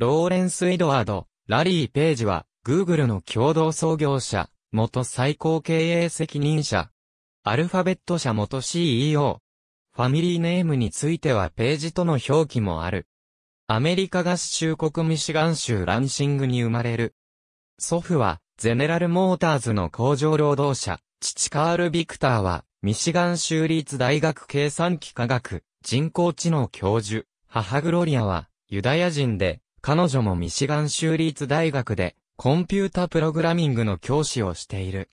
ローレンス・エドワード、ラリー・ページは、Google の共同創業者、元最高経営責任者、アルファベット社元 CEO、ファミリーネームについてはページとの表記もある。アメリカ合衆国ミシガン州ランシングに生まれる。祖父は、ゼネラルモーターズの工場労働者、父カール・ビクターは、ミシガン州立大学計算機科学、人工知能教授、母グロリアは、ユダヤ人で、彼女もミシガン州立大学でコンピュータプログラミングの教師をしている。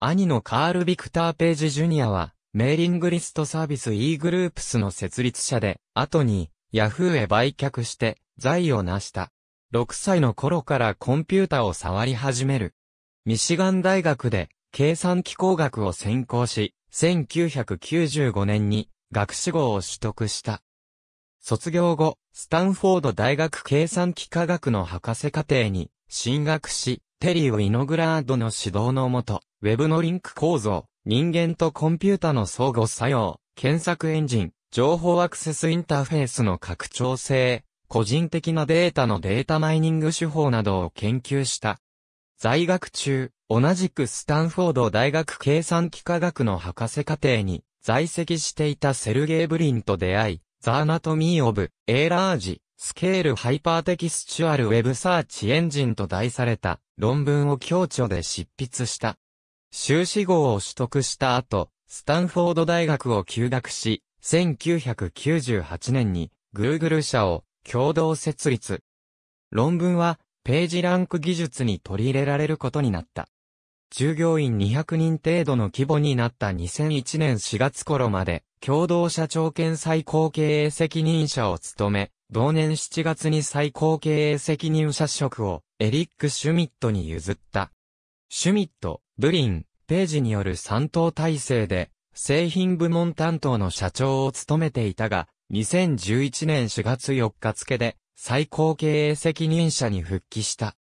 兄のカール・ビクター・ページ・ジュニアは、メーリングリストサービス e グループスの設立者で、後に、ヤフーへ売却して、財を成した。6歳の頃からコンピュータを触り始める。ミシガン大学で、計算機工学を専攻し、1995年に、学士号を取得した。卒業後、スタンフォード大学計算機科学の博士課程に進学し、テリー・ウィノグラードの指導のもと、ウェブのリンク構造、人間とコンピュータの相互作用、検索エンジン、情報アクセスインターフェースの拡張性、個人的なデータのデータマイニング手法などを研究した。在学中、同じくスタンフォード大学計算機科学の博士課程に在籍していたセルゲイ・ブリンと出会い、ザ・ l ナトミー・オブ・エーラージ・スケール・ハイパーテキスチュアル・ウェブ・サーチ・エンジンと題された論文を強調で執筆した。修士号を取得した後、スタンフォード大学を休学し、1998年に Google 社を共同設立。論文はページランク技術に取り入れられることになった。従業員200人程度の規模になった2001年4月頃まで、共同社長兼最高経営責任者を務め、同年7月に最高経営責任者職をエリック・シュミットに譲った。シュミット、ブリン、ページによる3党体制で、製品部門担当の社長を務めていたが、2011年4月4日付で、最高経営責任者に復帰した。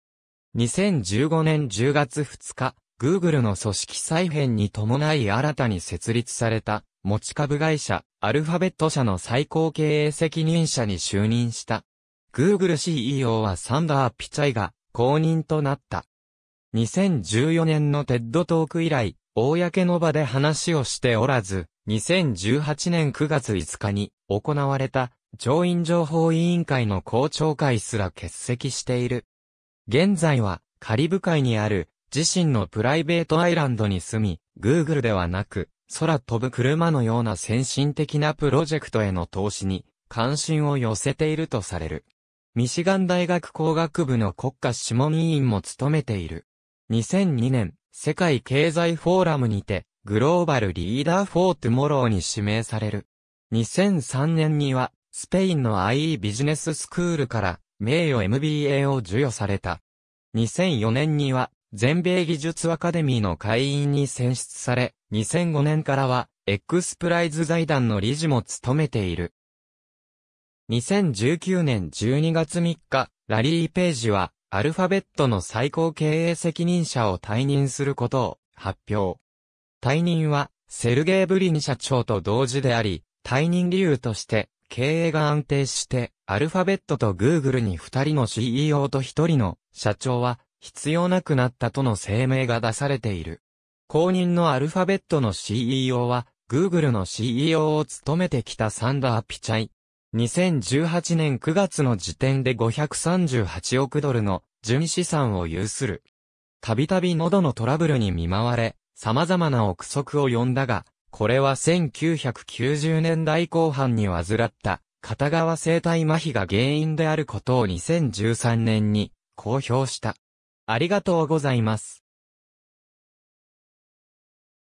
2015年10月2日、Google の組織再編に伴い新たに設立された持ち株会社アルファベット社の最高経営責任者に就任した。Google CEO はサンダー・ピチャイが公認となった。2014年のテッドトーク以来、公の場で話をしておらず、2018年9月5日に行われた上院情報委員会の公聴会すら欠席している。現在はカリブ海にある自身のプライベートアイランドに住み、Google ではなく、空飛ぶ車のような先進的なプロジェクトへの投資に関心を寄せているとされる。ミシガン大学工学部の国家諮問委員も務めている。2002年、世界経済フォーラムにて、グローバルリーダーフォートモローに指名される。2003年には、スペインの IE ビジネススクールから、名誉 MBA を授与された。2004年には、全米技術アカデミーの会員に選出され、2005年からは、X プライズ財団の理事も務めている。2019年12月3日、ラリー・ページは、アルファベットの最高経営責任者を退任することを発表。退任は、セルゲイ・ブリン社長と同時であり、退任理由として、経営が安定して、アルファベットとグーグルに2人の CEO と1人の社長は、必要なくなったとの声明が出されている。公認のアルファベットの CEO は、Google の CEO を務めてきたサンダー・ピチャイ。2018年9月の時点で538億ドルの純資産を有する。たびたび喉のトラブルに見舞われ、様々な憶測を呼んだが、これは1990年代後半に患った片側生体麻痺が原因であることを2013年に公表した。ありがとうございます。